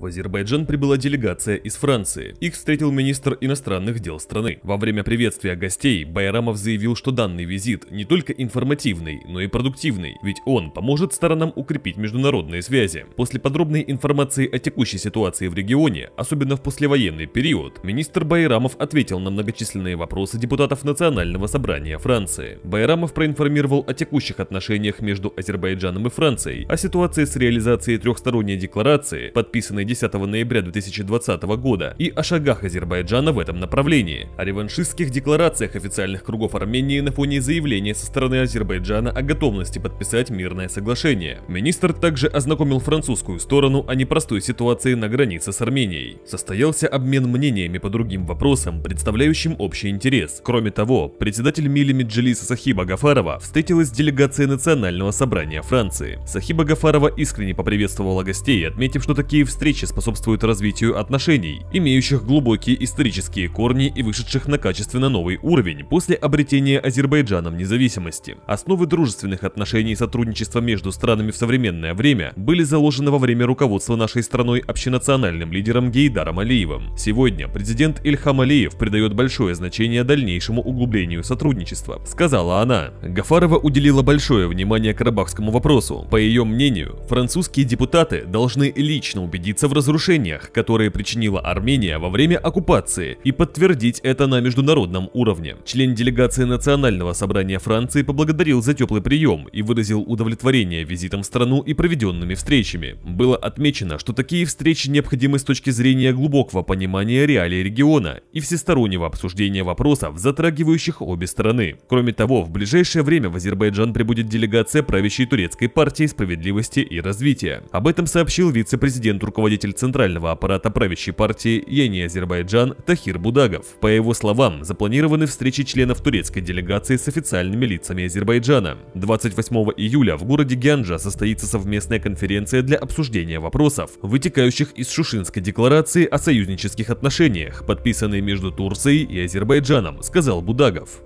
В Азербайджан прибыла делегация из Франции. Их встретил министр иностранных дел страны. Во время приветствия гостей Байрамов заявил, что данный визит не только информативный, но и продуктивный, ведь он поможет сторонам укрепить международные связи. После подробной информации о текущей ситуации в регионе, особенно в послевоенный период, министр Байрамов ответил на многочисленные вопросы депутатов Национального собрания Франции. Байрамов проинформировал о текущих отношениях между Азербайджаном и Францией, о ситуации с реализацией трехсторонней декларации, подписанной 10 ноября 2020 года и о шагах Азербайджана в этом направлении, о реваншистских декларациях официальных кругов Армении на фоне заявления со стороны Азербайджана о готовности подписать мирное соглашение. Министр также ознакомил французскую сторону о непростой ситуации на границе с Арменией. Состоялся обмен мнениями по другим вопросам, представляющим общий интерес. Кроме того, председатель Мили Меджилиса Сахиба Гафарова встретилась с делегацией Национального собрания Франции. Сахиба Гафарова искренне поприветствовала гостей, отметив, что такие встречи вещи способствуют развитию отношений, имеющих глубокие исторические корни и вышедших на качественно новый уровень после обретения Азербайджаном независимости. Основы дружественных отношений и сотрудничества между странами в современное время были заложены во время руководства нашей страной общенациональным лидером Гейдаром Алиевым. Сегодня президент Ильхам Алиев придает большое значение дальнейшему углублению сотрудничества, сказала она. Гафарова уделила большое внимание карабахскому вопросу. По ее мнению, французские депутаты должны лично убедиться в разрушениях, которые причинила Армения во время оккупации, и подтвердить это на международном уровне. Член делегации Национального собрания Франции поблагодарил за теплый прием и выразил удовлетворение визитом в страну и проведенными встречами. Было отмечено, что такие встречи необходимы с точки зрения глубокого понимания реалий региона и всестороннего обсуждения вопросов, затрагивающих обе стороны. Кроме того, в ближайшее время в Азербайджан прибудет делегация правящей турецкой партии справедливости и развития. Об этом сообщил вице-президент руководитель руководитель центрального аппарата правящей партии Ени Азербайджан Тахир Будагов. По его словам, запланированы встречи членов турецкой делегации с официальными лицами Азербайджана. 28 июля в городе Гянджа состоится совместная конференция для обсуждения вопросов, вытекающих из Шушинской декларации о союзнических отношениях, подписанной между Турцией и Азербайджаном, сказал Будагов.